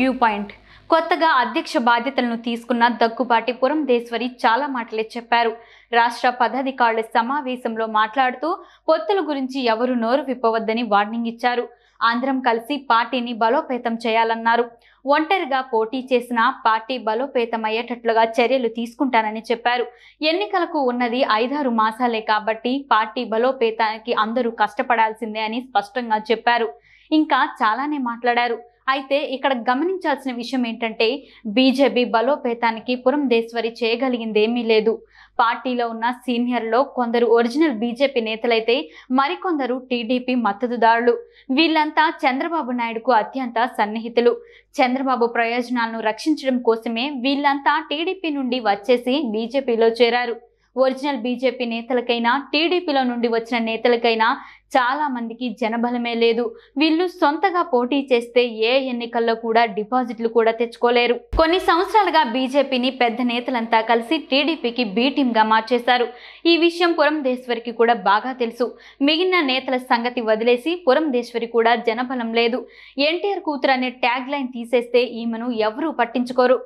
view point కొత్తగా అధ్యక్ష బాధ్యతలను తీసుకున్న దగ్గుబాటి పురంధేశ్వరి చాలా మాటలే చెప్పారు రాష్ట్ర పదాధికారుల సమావేశంలో మాట్లాడుతూ పొత్తుల గురించి ఎవరు నోరు విప్పవద్దని వార్నింగ్ ఇచ్చారు ఆంధ్రం కలిసి పార్టీని బలోపేతం చేయాలన్నారు ఒంటరిగా పోటీ చేసినా పార్టీ బలోపేతమయ్యేటట్లుగా చర్యలు తీసుకుంటానని చెప్పారు ఎన్నికలకు ఉన్నది ఐదారు మాసాలే కాబట్టి పార్టీ బలోపేతానికి అందరూ కష్టపడాల్సిందే అని స్పష్టంగా చెప్పారు ఇంకా చాలానే మాట్లాడారు అయితే ఇక్కడ గమనించాల్సిన విషయం ఏంటంటే బీజేపీ బలోపేతానికి పురంధేశ్వరి చేయగలిగిందేమీ లేదు పార్టీలో ఉన్న సీనియర్లో కొందరు ఒరిజినల్ బీజేపీ నేతలైతే మరికొందరు టీడీపీ మద్దతుదారులు వీళ్ళంతా చంద్రబాబు నాయుడుకు అత్యంత సన్నిహితులు చంద్ర చంద్రబాబు ప్రయోజనాలను రక్షించడం కోసమే వీళ్ళంతా టీడీపీ నుండి వచ్చేసి బీజేపీలో చేరారు ఒరిజినల్ బీజేపీ నేతలకైనా టీడీపీలో నుండి వచ్చిన నేతలకైనా చాలా మందికి జనబలమే లేదు వీళ్ళు సొంతగా పోటీ చేస్తే ఏ ఎన్నికల్లో కూడా డిపాజిట్లు కూడా తెచ్చుకోలేరు కొన్ని సంవత్సరాలుగా బీజేపీని పెద్ద నేతలంతా కలిసి టీడీపీకి బీటీమ్ గా మార్చేశారు ఈ విషయం పురంధేశ్వరికి కూడా బాగా తెలుసు మిగిలిన నేతల సంగతి వదిలేసి పురంధేశ్వరి కూడా జనబలం లేదు ఎన్టీఆర్ కూతురు అనే ట్యాగ్ లైన్ తీసేస్తే ఈమెను ఎవరూ పట్టించుకోరు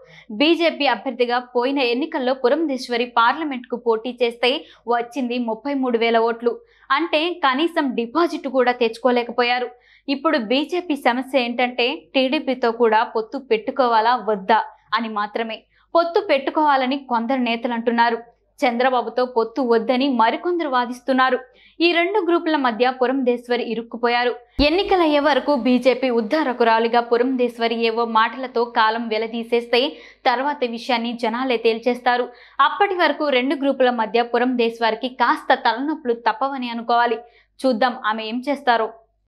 బీజేపీ అభ్యర్థిగా పోయిన ఎన్నికల్లో పురంధేశ్వరి పార్లమెంట్కు పో పోటీ చేస్తే వచ్చింది ముప్పై మూడు వేల ఓట్లు అంటే కనీసం డిపాజిట్ కూడా తెచ్చుకోలేకపోయారు ఇప్పుడు బీజేపీ సమస్య ఏంటంటే టీడీపీతో కూడా పొత్తు పెట్టుకోవాలా వద్దా అని మాత్రమే పొత్తు పెట్టుకోవాలని కొందరు నేతలు అంటున్నారు చంద్రబాబుతో పొత్తు వద్దని మరికొందరు వాదిస్తున్నారు ఈ రెండు గ్రూపుల మధ్య పురంధేశ్వరి ఇరుక్కుపోయారు ఎన్నికలయ్యే వరకు బీజేపీ ఉద్ధారకురాలిగా పురంధేశ్వరి ఏవో మాటలతో కాలం వెలదీసేస్తే తర్వాత విషయాన్ని జనాలే తేల్చేస్తారు అప్పటి వరకు రెండు గ్రూపుల మధ్య పురంధేశ్వరికి కాస్త తలనొప్పులు తప్పవని అనుకోవాలి చూద్దాం ఆమె ఏం చేస్తారో